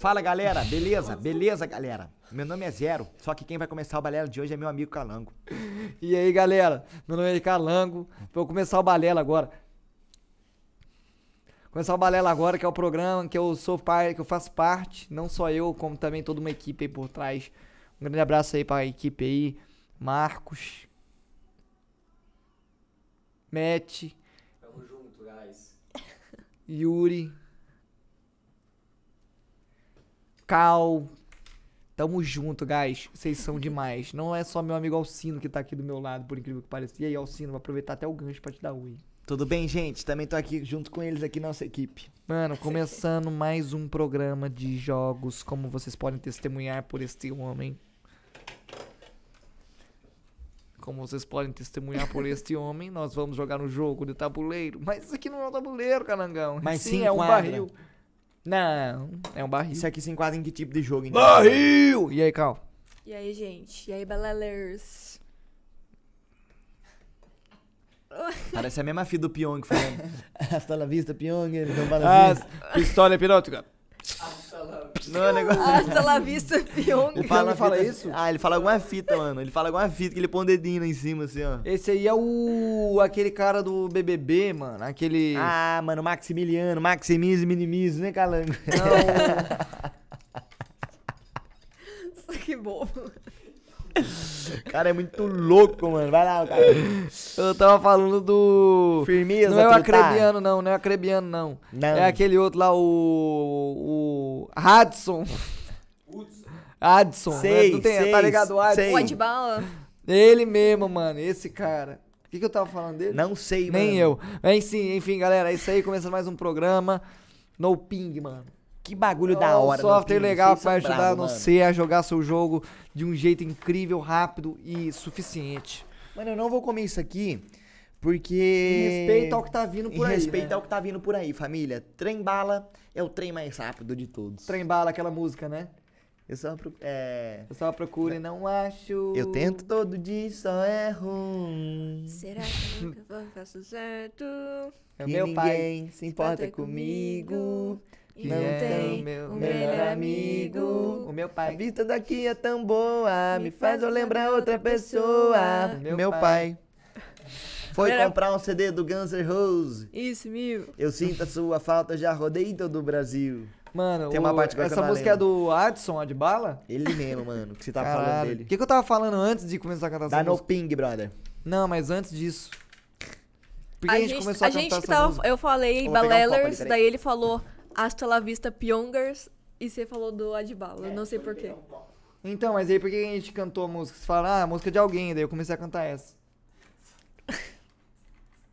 Fala galera, beleza? Beleza, galera? Meu nome é Zero, só que quem vai começar o balela de hoje é meu amigo Calango. E aí galera, meu nome é Calango, vou começar o balela agora. Começar o balela agora, que é o programa que eu sou pai, que eu faço parte, não só eu, como também toda uma equipe aí por trás. Um grande abraço aí pra equipe aí, Marcos, Matt, Tamo junto, guys. Yuri. Cal. Tamo junto, guys. Vocês são demais. Não é só meu amigo Alcino que tá aqui do meu lado, por incrível que pareça. E aí, Alcino, vou aproveitar até o gancho pra te dar oi. Tudo bem, gente? Também tô aqui junto com eles aqui, na nossa equipe. Mano, começando mais um programa de jogos, como vocês podem testemunhar por este homem. Como vocês podem testemunhar por este homem, nós vamos jogar no jogo de tabuleiro. Mas isso aqui não é um tabuleiro, canangão. Mas sim, sim é um quadra. barril. Não, é um barril. Isso aqui se enquadra em que tipo de jogo? Então? Barril! E aí, Cal? E aí, gente? E aí, balelers? Parece a mesma filha do Pyong falando. Hasta la vista, Pyong. Então, As... Ah, pistola é cara. Não, é negócio. Hasta ah, assim. la vista, Pyong. Ele fala, fala assim. isso? Ah, ele fala alguma fita, mano. Ele fala alguma fita que ele põe um dedinho lá em cima, assim, ó. Esse aí é o. aquele cara do BBB, mano. Aquele. Ah, mano, Maximiliano, Maximize, Minimize, né, Calango? Não. que bobo cara é muito louco, mano. Vai lá, cara. Eu tava falando do. Firmeza, Não é o Acrebiano, não. Não é o Acrebiano, não. não. É aquele outro lá, o. O. Hudson. Adson, né? sei, né? Tu tem, tá sei, tá ligado o Adson? Sei. Ele mesmo, mano, esse cara. O que, que eu tava falando dele? Não sei, Nem mano. Nem eu. Mas, enfim, enfim, galera, é isso aí. começa mais um programa. No Ping, mano que bagulho da é hora. Um software filme, legal que vai ajudar bravo, você a jogar seu jogo de um jeito incrível, rápido e suficiente. Mano, eu não vou comer isso aqui. Porque. Respeita o ao que tá vindo por aí. Respeita né? ao que tá vindo por aí, família. Trem bala é o trem mais rápido de todos. Trem bala, aquela música, né? Eu só, pro... é... eu só procuro e não acho. Eu tento todo dia, só erro. É Será que nunca vou faço certo? É meu pai se importa comigo. comigo que não é tem o meu melhor amigo. O meu pai. A vista daqui é tão boa, me, me faz eu lembrar outra pessoa. Meu, meu pai. Foi Era... comprar um CD do Guns N' Roses. Isso, meu. Eu sinto a sua falta, já rodei todo o Brasil. Mano, tem uma o... parte essa música é do Adson bala? Ele mesmo, mano, que você tava Caralho. falando dele. O que, que eu tava falando antes de começar a cantar Dá essa no música? ping, brother. Não, mas antes disso. Porque a, a gente, começou a, a cantar gente que essa tava, música? Eu falei Balelers, um daí ele falou... Hasta la vista, Pyongers. E você falou do Adibala, é, não sei porquê. Então, mas aí por que a gente cantou a música? Você fala, ah, música é de alguém, daí eu comecei a cantar essa. Vai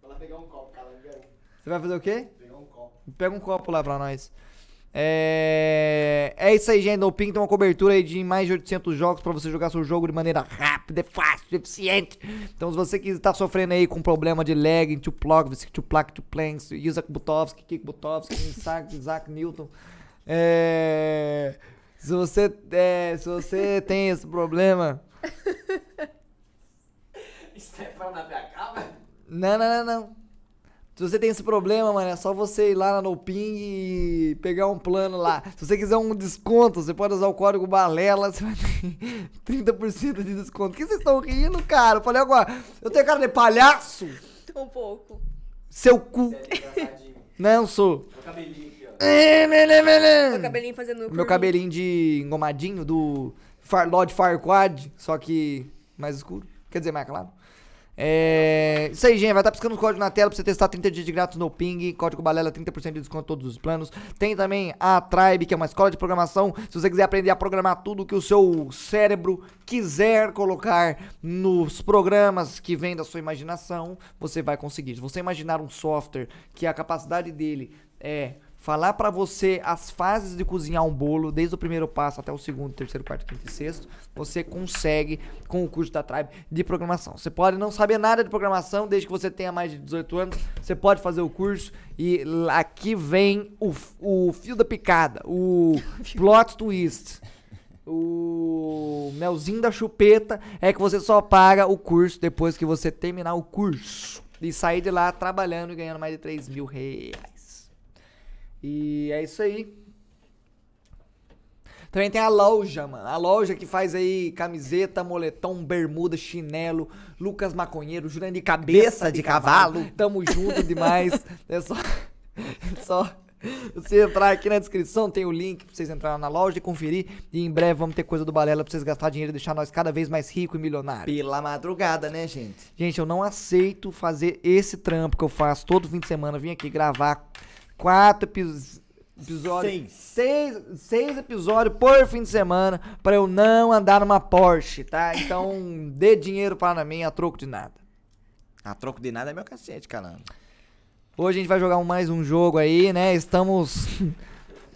lá pegar um copo, cara. Você vai fazer o quê? Pegar um copo. Pega um copo lá pra nós. É, é isso aí, gente. o Ping tem uma cobertura aí de mais de 800 jogos para você jogar seu jogo de maneira rápida, é fácil, eficiente. Então, se você que está sofrendo aí com problema de lag, Tuplok, Tuplak, Tuplanks, Isaac Butovski, Kik Butovski, Isaac, Isaac Newton. É, se você, é, se você tem esse problema. Isso é pra Não, não, não, não. Se você tem esse problema, mano, é só você ir lá na Noping e pegar um plano lá. Se você quiser um desconto, você pode usar o código BALELA, você vai ter 30% de desconto. Por que vocês estão rindo, cara? Eu falei agora, eu tenho cara de palhaço? Um pouco. Seu cu. É Não né, sou. Meu cabelinho aqui, ó. É, né, né, Meu cabelinho fazendo Meu cabelinho de engomadinho do Far Lord Farquad, só que mais escuro. Quer dizer, mais claro. É... Isso aí, gente. Vai estar tá piscando o código na tela pra você testar 30 dias de grátis no Ping. Código Balela, 30% de desconto em todos os planos. Tem também a Tribe, que é uma escola de programação. Se você quiser aprender a programar tudo que o seu cérebro quiser colocar nos programas que vem da sua imaginação, você vai conseguir. Se você imaginar um software que a capacidade dele é falar para você as fases de cozinhar um bolo, desde o primeiro passo até o segundo, terceiro, quarto, quinto e sexto, você consegue com o curso da Tribe de programação. Você pode não saber nada de programação desde que você tenha mais de 18 anos, você pode fazer o curso e aqui vem o, o fio da picada, o plot twist. O melzinho da chupeta é que você só paga o curso depois que você terminar o curso. E sair de lá trabalhando e ganhando mais de 3 mil reais. E é isso aí. Também tem a loja, mano. A loja que faz aí camiseta, moletom, bermuda, chinelo, Lucas Maconheiro, Juliano de cabeça, cabeça de, cavalo. cavalo. Tamo junto demais. é só. É só. Você entrar aqui na descrição, tem o link pra vocês entrarem na loja e conferir. E em breve vamos ter coisa do Balela pra vocês gastar dinheiro e deixar nós cada vez mais rico e milionário. Pela madrugada, né, gente? Gente, eu não aceito fazer esse trampo que eu faço todo fim de semana. Vim aqui gravar quatro episódios. seis. seis. Seis episódios por fim de semana para eu não andar numa Porsche, tá? Então, dê dinheiro para mim a troco de nada. A troco de nada é meu cacete, calando. Hoje a gente vai jogar mais um jogo aí, né? Estamos.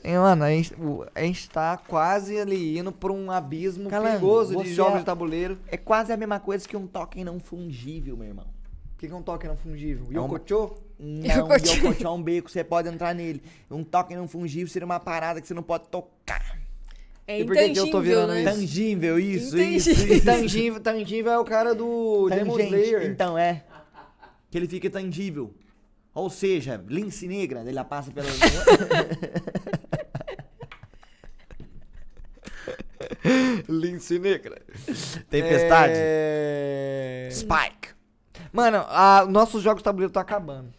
Mano, a gente, a gente tá quase ali indo por um abismo perigoso de jogos é, de tabuleiro. É quase a mesma coisa que um token não fungível, meu irmão. O que, que é um token não fungível? É Yokocho? Uma um Yokotin é um beco, você pode entrar nele. Um toque não fungível seria uma parada que você não pode tocar. É e que, eu tô virando né? isso? Tangível, isso, Intangível. isso. isso. tangível, tangível é o cara do Demon Slayer. Então, é. Que ele fica tangível. Ou seja, lince negra, né? ele passa pela... lince negra. Tempestade. É... Spike. Mano, a, nossos jogos de tabuleiro estão tá acabando.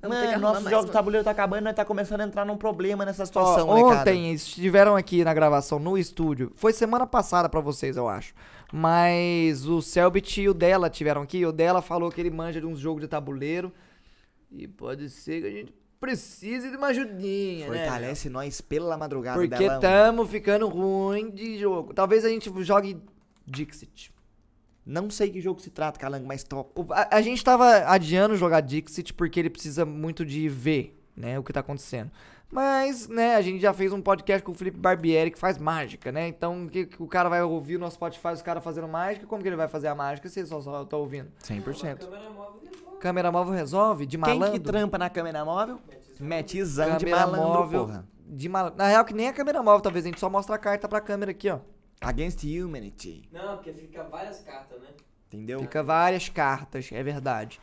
Eu Mano, nosso jogo de tabuleiro tá acabando, nós tá começando a entrar num problema nessa situação, Ó, né, cara? Ontem estiveram aqui na gravação, no estúdio. Foi semana passada para vocês, eu acho. Mas o Selbit e o Della tiveram aqui. O Della falou que ele manja de uns jogos de tabuleiro. E pode ser que a gente precise de uma ajudinha, né, Fortalece né? nós pela madrugada, Porque Delão. tamo ficando ruim de jogo. Talvez a gente jogue Dixit. Não sei que jogo se trata, Calango, mas top. A, a gente tava adiando jogar Dixit porque ele precisa muito de ver, né, o que tá acontecendo. Mas, né, a gente já fez um podcast com o Felipe Barbieri que faz mágica, né? Então, que, que o cara vai ouvir o nosso Spotify, os caras fazendo mágica, como que ele vai fazer a mágica se ele só, só tá ouvindo? 100%. câmera móvel resolve. Câmera móvel resolve? De malandro? Quem que trampa na câmera móvel? Metizão, Metizão de malandro, móvel, porra. De mal... Na real, que nem a câmera móvel, talvez. A gente só mostra a carta pra câmera aqui, ó. Against Humanity. Não, porque fica várias cartas, né? Entendeu? Fica várias cartas, é verdade.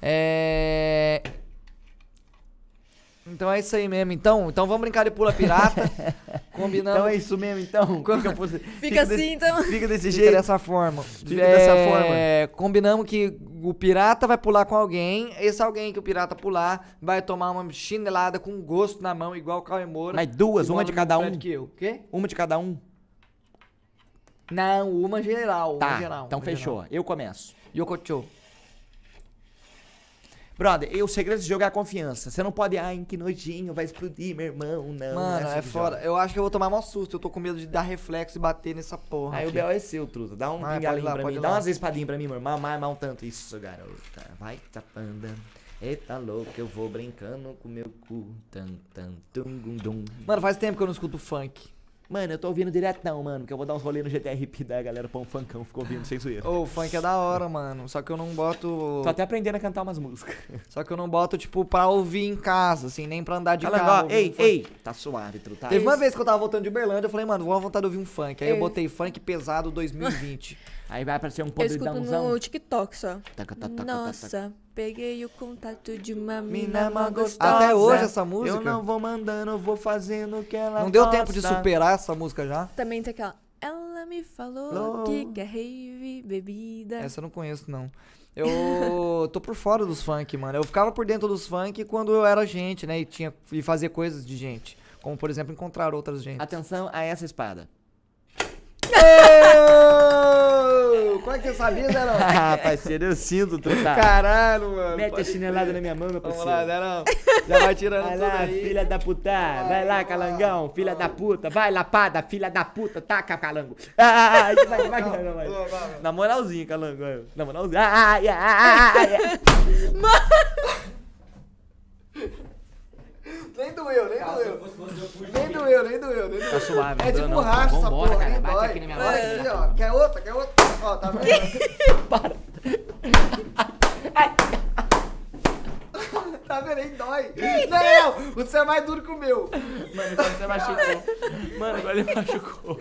É. Então é isso aí mesmo, então. Então vamos brincar de pula pirata. combinando. Então é isso mesmo, então. Fica, fica, fica assim, desse, então. Fica desse fica jeito. dessa forma. Fica é, dessa forma. Combinamos que o pirata vai pular com alguém. Esse alguém que o pirata pular vai tomar uma chinelada com gosto na mão, igual o Cauê Moura. Mas duas, uma de cada um. Que eu. Quê? Uma de cada um. Não, uma geral. Tá, uma geral, então uma fechou. Geral. Eu começo. Yokocho. Brother, e o segredo desse jogo é a confiança. Você não pode, ai, que nojinho, vai explodir, meu irmão, não. É Mano, assim é, é foda. Eu acho que eu vou tomar maior susto. Eu tô com medo de dar reflexo e bater nessa porra. Aí o Bel é seu, truta. Dá um vai, ah, pingalinho pra mim. Dá umas espadinhas pra mim, meu irmão. Mais um tanto. Isso, garota. Vai, tapanda. Tá Eita louco, eu vou brincando com meu cu. Tan, tan, tum, dum. Mano, faz tempo que eu não escuto funk. Mano, eu tô ouvindo diretão, mano, que eu vou dar uns rolê no GTRP da tá? galera pra um funkão, ficou ouvindo sem zoeira. Ô, o funk é da hora, mano. Só que eu não boto. Tô até aprendendo a cantar umas músicas. Só que eu não boto, tipo, pra ouvir em casa, assim, nem pra andar de Fala, tá carro. Ó, ei, um ei, tá suave, truta. Tá? Teve uma vez que eu tava voltando de Berlândia, eu falei, mano, vou à vontade de ouvir um funk. Aí ei. eu botei funk pesado 2020. Aí vai aparecer um podridãozão. Eu escuto no TikTok só. Nossa, peguei o contato de uma mina mó gostosa. Até né? hoje essa música. Eu não vou mandando, vou fazendo o que ela Não deu tempo de superar essa música já? Também tem aquela. Ela me falou que quer rave, bebida. Essa eu não conheço, não. Eu tô por fora dos funk, mano. Eu ficava por dentro dos funk quando eu era gente, né? E, tinha, e fazia coisas de gente. Como, por exemplo, encontrar outras gente. Atenção a essa espada. maluco. Como é que você sabia, Zé Arão? ah, parceiro, eu sinto, truta. Caralho, mano. Mete a chinelada na minha mão, meu parceiro. Vamos lá, Zé Arão. Já vai tirando vai tudo lá, aí. filha da puta. Vai lá, calangão, filha da puta. Vai, lapada, filha da puta. Taca, calango. Ah, ah, ah vai, vai, vai, vai, vai. Na moralzinha, calango. Na moralzinha. Ai, ai, ai, ai. Mano! Nem doeu, nem doeu, nem doeu. Tá suave, É de então não, borracha essa porra, cara, nem bate dói. aqui na minha hora. Aqui, ó. Quer outra? Quer outra? Ó, tá vendo? Para. tá vendo? Nem dói. Não, o seu é mais duro que o meu. Mano, agora é você machucou. Mano, agora é ele machucou.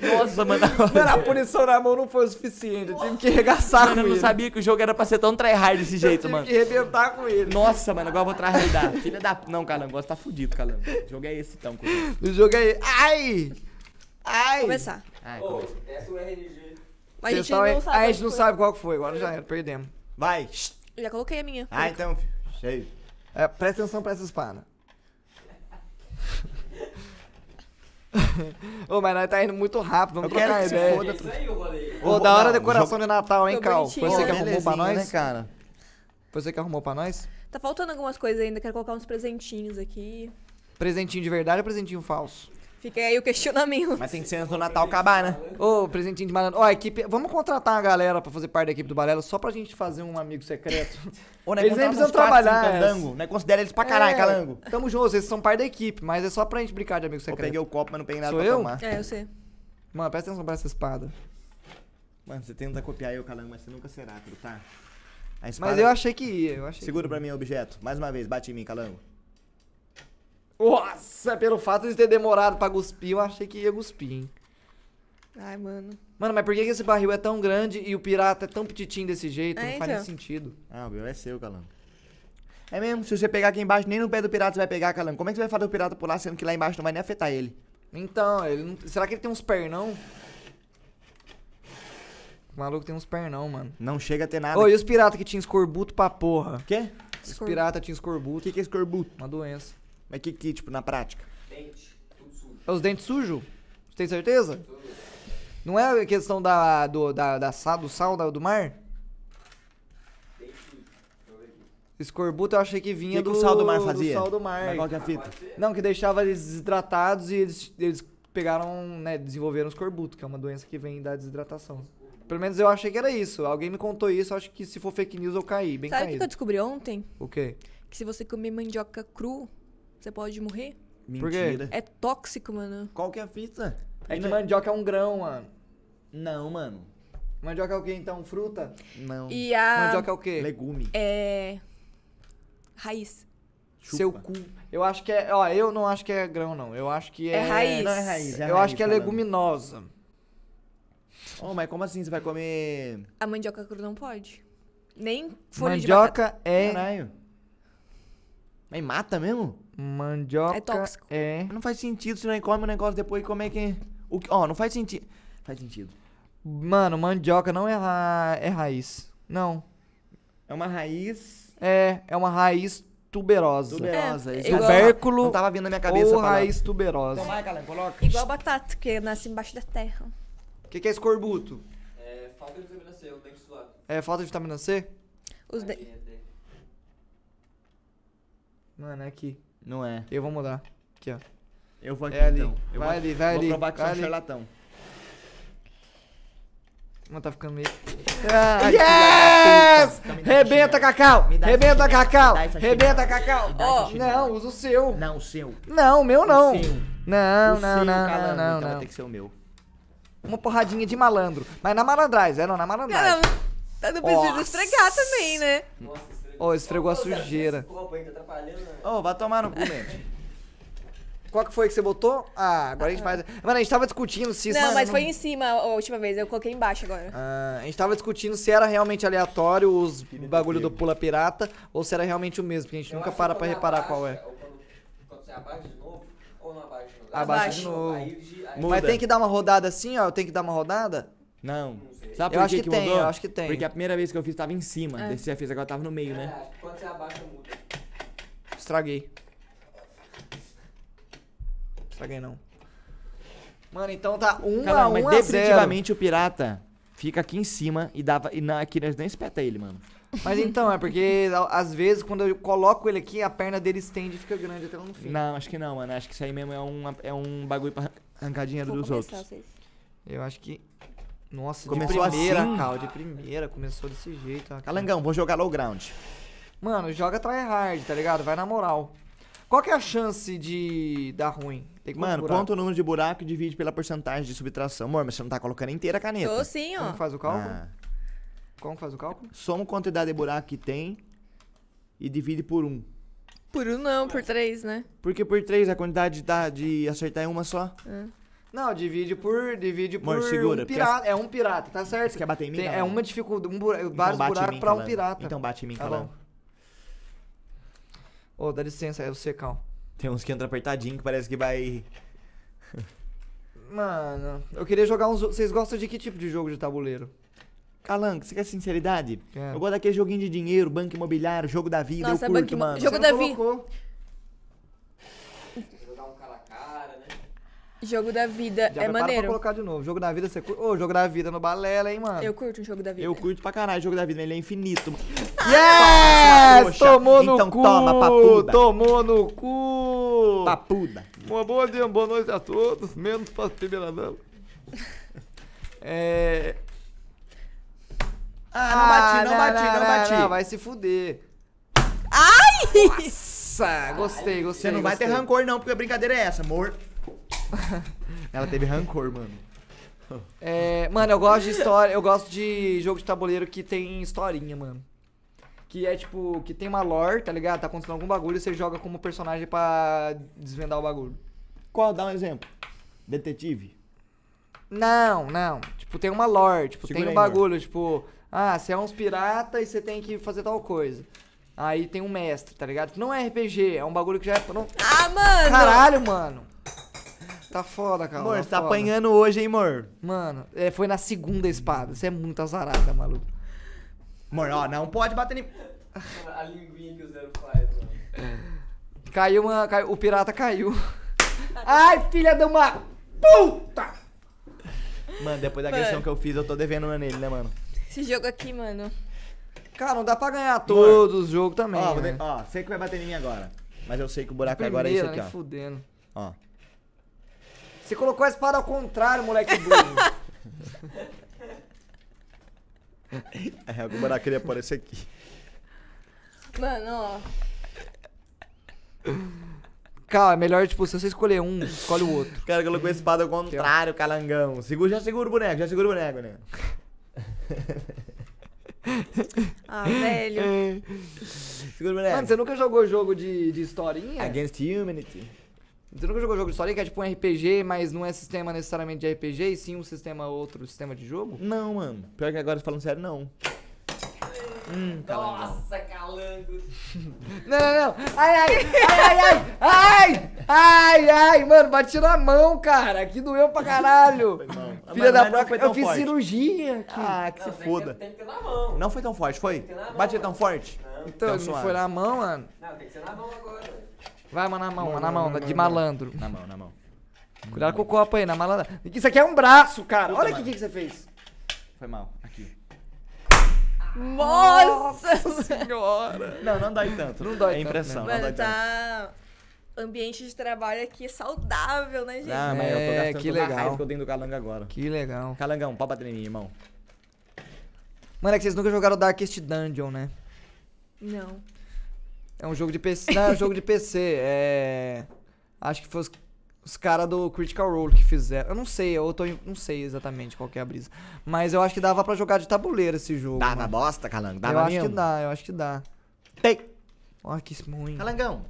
Nossa, mano. Mano, a punição na mão não foi o suficiente. Eu tive que arregaçar mano, com ele. eu não sabia que o jogo era pra ser tão tryhard desse jeito, eu tive mano. que arrebentar com ele. Nossa, mano, agora eu vou tryhardar. Filha da... Não, o negócio tá fudido, cara. O jogo é esse, então. Comigo. O jogo é Ai! Ai! Começar. Ai, Essa o é RNG. Mas a gente não sabe. A gente não sabe qual que foi. Agora já era, perdemos. Vai. já coloquei a minha. Ah, então, cheio. É, presta atenção pra essa espada. Ô, mas nós tá indo muito rápido, vamos eu trocar ideia. Foda, isso aí, Ô, da hora a decoração de Natal, hein, Cal? Foi você que arrumou pra nós? Né, cara? Foi você que arrumou pra nós? Tá faltando algumas coisas ainda, quero colocar uns presentinhos aqui. Presentinho de verdade ou presentinho falso? Fica aí o questionamento. Mas tem que ser antes do Natal acabar, né? Ô, presentinho de malandro. Ó, a equipe. Vamos contratar uma galera pra fazer parte da equipe do Balela só pra gente fazer um amigo secreto. Ô, né, eles nem precisam trabalhar. É. Candango, né? Considera eles pra caralho, É. calango. Tamo junto, vocês são parte da equipe, mas é só pra gente brincar de amigo Eu secreto. peguei o copo, mas não peguei nada Sou pra eu? tomar. É, eu sei. Mano, presta atenção pra essa espada. Mano, você tenta copiar eu, calango, mas você nunca será, tá? A espada- Mas eu achei que ia, eu achei. Segura pra mim o objeto. Mais uma vez, bate em mim, calango. Nossa, pelo fato de ter demorado pra cuspir, eu achei que ia cuspir, hein? Ai, mano. Mano, mas por que, que esse barril é tão grande e o pirata é tão petitinho desse jeito? É, não faz nem então. sentido. Ah, o meu é seu, calando. É mesmo, se você pegar aqui embaixo, nem no pé do pirata você vai pegar, calando. Como é que você vai fazer o pirata pular, sendo que lá embaixo não vai nem afetar ele? Então, ele não... será que ele tem uns pernão? O maluco tem uns pernão, mano. Não chega a ter nada. Ô, e os piratas que tinha escorbuto pra porra? Quê? Os piratas tinham escorbuto. O que, que é escorbuto? Uma doença. Mas que que, tipo, na prática? Dente, tudo sujo. É os dentes sujos? Você tem certeza? Tudo. Não é a questão da, do, da, da sal, do sal da, do mar? Dente sujo. Escorbuto eu achei que vinha que do, que o sal do mar fazia? Do sal do mar. Mas qual que é a fita? Não, que deixava eles desidratados e eles, eles pegaram, né, desenvolveram escorbuto, que é uma doença que vem da desidratação. Pelo menos eu achei que era isso. Alguém me contou isso, acho que se for fake news eu caí, bem Sabe o que eu descobri ontem? O quê? Que se você comer mandioca cru, você pode morrer. Mentira. Por quê? É tóxico, mano. Qual que é a fita? É que é- mandioca é um grão, mano. Não, mano. Mandioca é o quê, então? Fruta? Não. E a... Mandioca é o quê? Legume. É... Raiz. Chupa. Seu cu. Eu acho que é... Ó, eu não acho que é grão, não. Eu acho que é... É raiz. Não é raiz, é Eu raiz, acho que é falando. leguminosa. Oh, mas como assim? Você vai comer... A mandioca cru não pode. Nem folha mandioca de Mandioca é... Caralho. Mas mata mesmo? Mandioca. É tóxico. É. Não faz sentido se não come o negócio depois e é que. É? O que... Ó, não faz sentido. Faz sentido. Mano, mandioca não é, ra... é raiz. Não. É uma raiz. É, é uma raiz tuberosa. Tuberosa. É, Tubérculo. Não tava vindo na minha cabeça. Ou raiz tuberosa. Então vai, coloca. Igual batata, que nasce embaixo da terra. O que, que é escorbuto? É falta de vitamina C, o dente suado. É falta de vitamina C? Os dentes. É, Mano, é aqui. Não é. Eu vou mudar. Aqui, ó. Eu vou é aqui é então. Ali. Eu vai vou, ali, vai vou ali. Vou provar que o sou ali. um charlatão. Mano, tá ficando meio. Ah, yes! Rebenta, Cacau! Rebenta, Cacau! Rebenta, Cacau! Ó, não, usa o seu. Não, o seu. Não, o meu não. O seu. Não, não, não, não, não, Então vai ter que ser o meu. Uma porradinha de malandro. Mas na malandragem, é? Não, na malandragem. Não, não. Tá, não precisa estregar também, né? Nossa Ó, oh, esfregou oh, a sujeira. Tá né? Ô, oh, vai tomar no cu, mente. Qual que foi que você botou? Ah, agora a gente faz. Mano, a gente tava discutindo se isso. Não, mas não... foi em cima a última vez, eu coloquei embaixo agora. Ah, a gente tava discutindo se era realmente aleatório os bagulho do Pula Pirata ou se era realmente o mesmo, porque a gente eu nunca para pra reparar abaixa, qual é. Ou quando, quando você abaixa de novo, ou não abaixa de novo? Abaixa, abaixa de novo. Aí, aí... Mas tem que dar uma rodada assim, ó, tem que dar uma rodada? Não. não Sabe eu acho que, que tem, mudou? Eu acho que tem. Porque a primeira vez que eu fiz tava em cima, é. desse já fez, agora tava no meio, né? É, quando você abaixa, muda. Estraguei. Estraguei não. Mano, então tá 1 um Caramba, a 1 um mas definitivamente o pirata fica aqui em cima e dava e na nem espeta ele, mano. Mas então, é porque às vezes quando eu coloco ele aqui, a perna dele estende e fica grande até lá no fim. Não, acho que não, mano. Acho que isso aí mesmo é um, é um bagulho pra arrancar dinheiro Vou dos outros. Vocês. Eu acho que nossa, começou de assim, primeira, assim? Cal, de primeira, começou desse jeito. Aqui. Calangão, vou jogar low ground. Mano, joga tryhard, tá ligado? Vai na moral. Qual que é a chance de dar ruim? Mano, quanto conta o número de buraco e divide pela porcentagem de subtração. Amor, mas você não tá colocando inteira a caneta. Tô sim, ó. Como faz o cálculo? Ah. Como faz o cálculo? Soma a quantidade de buraco que tem e divide por um. Por um não, por três, né? Porque por três a quantidade de, de acertar é uma só. É. Não, divide por. Divide por. segura, um pirata, as... É um pirata, tá certo? Você quer bater em mim? Tem, é uma dificuldade. Um buraco, então vários buracos pra calando. um pirata. Então bate em mim, tá calão. Ô, oh, dá licença, é o secão. Tem uns que entra apertadinho que parece que vai. Mano, eu queria jogar uns. Vocês gostam de que tipo de jogo de tabuleiro? Calanco, você quer sinceridade? É. Eu gosto daquele joguinho de dinheiro, banco imobiliário, jogo da vida, Nossa, eu curto, banco... mano. Jogo você da vida. Jogo da vida Já é maneiro. Pra colocar de novo. Jogo da vida, você curte. Ô, jogo da vida no balela, hein, mano? Eu curto o jogo da vida. Eu curto pra caralho o jogo da vida, ele é infinito. Yes! Ah, yes! Tomou no então, cu! Então toma, papuda. Tomou no cu! Papuda. Uma boa dia, uma boa noite a todos, menos pra primeira dama. é... Ah, não ah, bati, não, não, bati, não, não, não bati. Não, vai se fuder. Ai! Nossa, gostei, gostei. Você não gostei. vai ter rancor não, porque a brincadeira é essa, amor. Ela teve rancor, mano. É, mano, eu gosto de história, eu gosto de jogo de tabuleiro que tem historinha, mano. Que é tipo, que tem uma lore, tá ligado? Tá acontecendo algum bagulho e você joga como personagem pra desvendar o bagulho. Qual? Dá um exemplo. Detetive. Não, não. Tipo, tem uma lore, tipo, Segura tem um aí, bagulho, tipo, ah, você é uns pirata e você tem que fazer tal coisa. Aí tem um mestre, tá ligado? Que não é RPG, é um bagulho que já é. Ah, mano! Caralho, mano! Tá foda, cara. Amor, tá você tá, tá apanhando hoje, hein, amor? Mano, é, foi na segunda espada. Você é muito azarada, maluco. Amor, ó, não pode bater em. A linguinha que o Zero faz, mano. É. Caiu uma. Caiu, o pirata caiu. Ai, filha de uma puta! Mano, depois da agressão mano. que eu fiz, eu tô devendo uma nele, né, mano? Esse jogo aqui, mano. Cara, não dá pra ganhar todos os jogos também. Ó, né? ó, sei que vai bater em mim agora. Mas eu sei que o buraco Primeira, agora é esse aqui, ó. Fudendo. Ó. Você colocou a espada ao contrário, moleque burro. é, agora ela queria aparecer aqui. Mano, ó. é melhor, tipo, se você escolher um, escolhe o outro. O cara colocou a espada ao contrário, calangão. Segura, já segura o boneco, já segura o boneco, né? Ah, velho. Segura o boneco. Mano, você nunca jogou jogo de, de historinha? Against Humanity. Você nunca jogou jogo de história que é tipo um RPG, mas não é sistema necessariamente de RPG, e sim um sistema, outro sistema de jogo? Não, mano. Pior que agora falando sério, não. Hum, Nossa, calango. não, não, não. Ai, ai, ai, ai, ai, ai, ai, mano, bati na mão, cara. Que doeu pra caralho. Filha da própria, eu fiz forte. cirurgia aqui. Ah, que não, se foda. Tem que, na mão. Não foi tão forte, foi? Bati tão forte? Não. Então, então não foi na mão, mano. Não, tem que ser na mão agora. Vai, mano, na mão, mano, na mão, de malandro. Na mão, na mão. Cuidado com o copo aí, na malandra. Isso aqui é um braço, cara. Puta, Olha o que, que você fez. Foi mal. Aqui. Nossa, Nossa senhora! Não, não dói tanto. Não dói É impressão, tanto, né? não dói Mano, tá. Ambiente de trabalho aqui é saudável, né, gente? Ah, mas eu tô é, gastando que legal. raiva que eu tenho do Calanga agora. Que legal. Calangão, pau pra mim, irmão. Mano, é que vocês nunca jogaram Darkest Dungeon, né? Não. É um jogo de PC. Não, é um jogo de PC. É. Acho que foi os, os caras do Critical Role que fizeram. Eu não sei, eu tô, não sei exatamente qual que é a brisa. Mas eu acho que dava pra jogar de tabuleiro esse jogo. Dava bosta, Calango? Dava eu acho que dá, eu acho que dá. Tem! Olha que ruim. Calangão!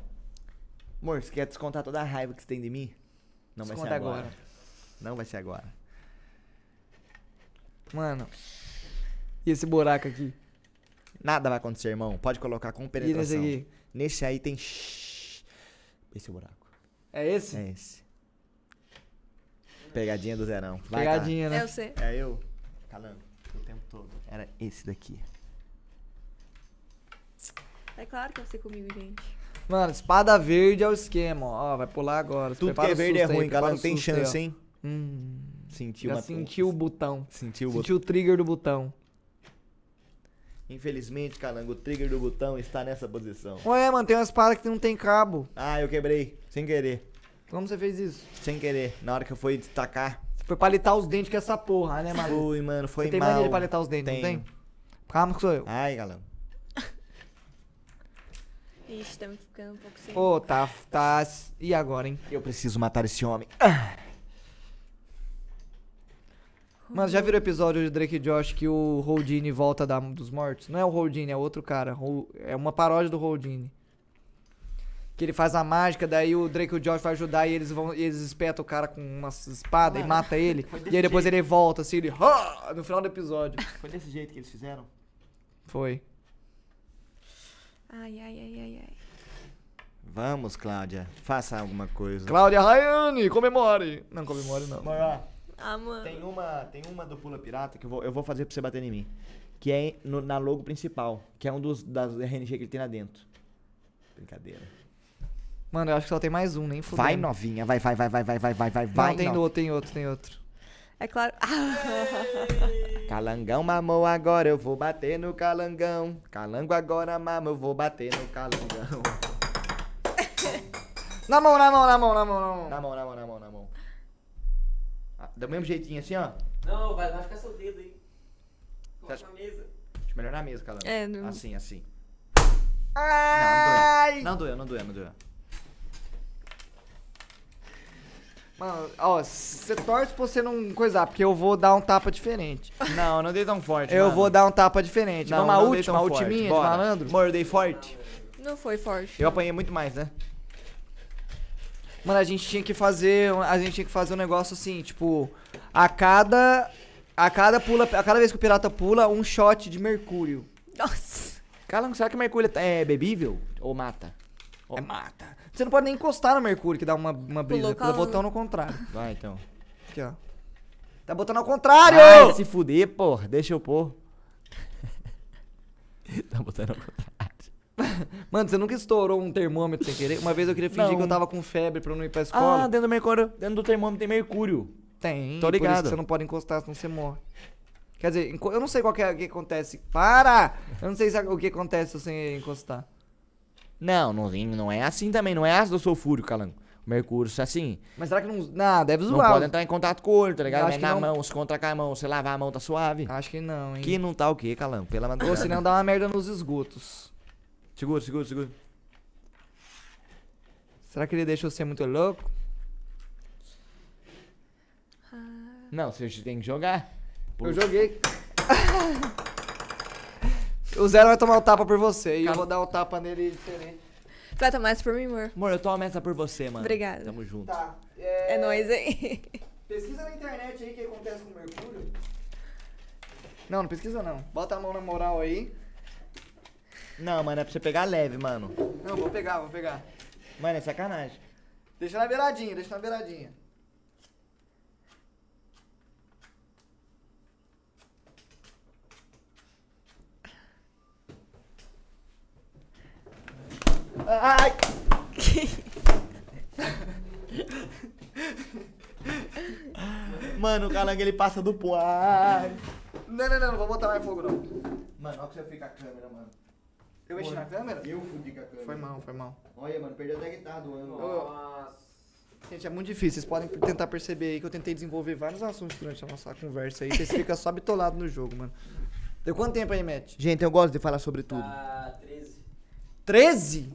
Amor, você quer descontar toda a raiva que você tem de mim? Não Desconta vai ser agora. agora. Não vai ser agora. Mano. E esse buraco aqui? Nada vai acontecer, irmão. Pode colocar com penetração. E nesse aqui? Nesse aí tem. Esse é o buraco. É esse? É esse. Pegadinha do Zerão. Vai, Pegadinha, cara. né? É você. É eu. Calando o tempo todo. Era esse daqui. É claro que vai é ser comigo, gente. Mano, espada verde é o esquema, ó. vai pular agora. Tudo que é verde é ruim, cara Não tem chance, aí, hein? Hum, sentiu Já uma... sentiu o botão. Sentiu o botão. Sentiu o trigger do botão. Infelizmente, caramba, o trigger do botão está nessa posição. Ué, mano, tem uma espada que não tem cabo. Ah, eu quebrei, sem querer. Como você fez isso? Sem querer, na hora que eu fui destacar. Você foi palitar os dentes com essa porra, né, mano? Fui, mano, foi você tem mal. tem mania de palitar os dentes, não tem? Calma que sou eu. Ai, galera. Ixi, tá me ficando um pouco sem... Ô, oh, tá, tá... E agora, hein? Eu preciso matar esse homem. Ah. Mano, já virou episódio de Drake e Josh que o Houdini volta da, dos mortos? Não é o Houdini, é outro cara. É uma paródia do Houdini. Que ele faz a mágica, daí o Drake e o Josh vai ajudar e eles vão e eles espetam o cara com uma espada Mano, e mata ele. E aí depois jeito. ele volta, assim, ele. No final do episódio. Foi desse jeito que eles fizeram? Foi. Ai, ai, ai, ai, ai. Vamos, Cláudia. Faça alguma coisa. Cláudia Rayane, comemore! Não, comemore não. Bora. Ah, mano. Tem uma, tem uma do Pula Pirata que eu vou, eu vou fazer pra você bater em mim. Que é no, na logo principal, que é um dos das RNG que ele tem lá dentro. Brincadeira. Mano, eu acho que só tem mais um, nem Vai, novinha, vai, vai, vai, vai, vai, vai, vai, vai. Não, vai, tem novinha. outro, tem outro, tem outro. É claro. calangão mamou agora, eu vou bater no calangão. Calango agora mama, eu vou bater no calangão. na mão, na mão, na mão, na mão, na mão. Na mão, na mão, na mão, na mão. Do mesmo jeitinho assim, ó. Não, vai, vai ficar seu dedo aí. Coloca na mesa. Deixa melhor na mesa, calando. É, não. Assim, assim. Ai! Não, não doeu. Não doeu, não doeu, Mano, ó, você torce pra você não coisar, porque eu vou dar um tapa diferente. Não, não dei tão forte. eu mano. vou dar um tapa diferente. Não, uma não a última, a ultiminha de malandro? Mordei forte. Não foi forte. Eu apanhei muito mais, né? Mano, a gente tinha que fazer. A gente tinha que fazer um negócio assim, tipo, a cada. A cada pula. A cada vez que o pirata pula, um shot de mercúrio. Nossa! Cara, será que o mercúrio é, é bebível? Ou mata? Ou... É mata. Você não pode nem encostar no mercúrio que dá uma, uma brisa. Pula botão no contrário. Vai então. Aqui, ó. Tá botando ao contrário! Vai se fuder, porra. Deixa eu pôr. tá botando ao contrário. Mano, você nunca estourou um termômetro sem querer? Uma vez eu queria fingir não. que eu tava com febre pra eu não ir pra escola. Ah, dentro do, mercúrio, dentro do termômetro tem mercúrio. Tem. Tô ligado. Por isso que você não pode encostar, senão você morre. Quer dizer, eu não sei qual que é o que acontece. Para! Eu não sei é o que acontece sem encostar. Não, não, não é assim também. Não é ácido sulfúrico, calango. Mercúrio, é assim. Mas será que não. Não, deve zoar. Não pode entrar em contato com o olho, tá ligado? Mas na não... mão, se contra a mão, se lavar a mão, tá suave. Acho que não, hein? Que não tá o quê, calango? Pela madrugada. Ou senão não, dá uma merda nos esgotos. Segura, segura, segura. Será que ele deixou ser muito louco? Ah. Não, você tem que jogar. Eu joguei. o Zero vai tomar o tapa por você Calma. e eu vou dar o tapa nele diferente. vai tomar essa por mim, amor? Amor, eu tomo essa por você, mano. Obrigada. Tamo junto. Tá. É, é nóis, hein? Pesquisa na internet aí o que acontece com o Mercúrio. Não, não pesquisa não. Bota a mão na moral aí. Não, mano, é pra você pegar leve, mano. Não, vou pegar, vou pegar. Mano, é sacanagem. Deixa na beiradinha, deixa na beiradinha. Ai! Mano, o calango ele passa do pó. Não, não, não, não vou botar mais fogo não. Mano, olha que você fica a câmera, mano. Eu mexi na câmera? Eu fudi com a câmera. Foi mal, foi mal. Olha, mano, perdeu até a guitarra do ano. Nossa. Gente, é muito difícil. Vocês podem tentar perceber aí que eu tentei desenvolver vários assuntos durante a nossa conversa aí. Vocês ficam só bitolados no jogo, mano. Deu quanto tempo aí, Matt? Gente, eu gosto de falar sobre tudo. Ah, 13. 13?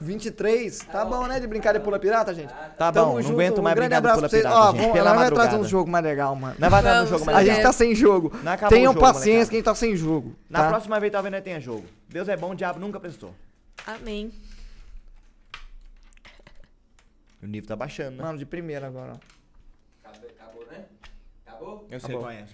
23? Tá, tá bom, né? De brincar de pula pirata, gente? Tá Tamo bom, junto. não aguento mais um grande brincar de pula pirata, Ó, gente. Vamos, pela nós um jogo mais legal, mano. não vai dar um jogo mais legal. A gente tá sem jogo. Tenham jogo, paciência molecada. quem tá sem jogo. Tá? Na próxima vez talvez não tenha jogo. Deus é bom, o diabo nunca prestou. Amém. O nível tá baixando, né? Mano, de primeira agora, ó. Acabou, né? Acabou? Eu sei Acabou. qual é,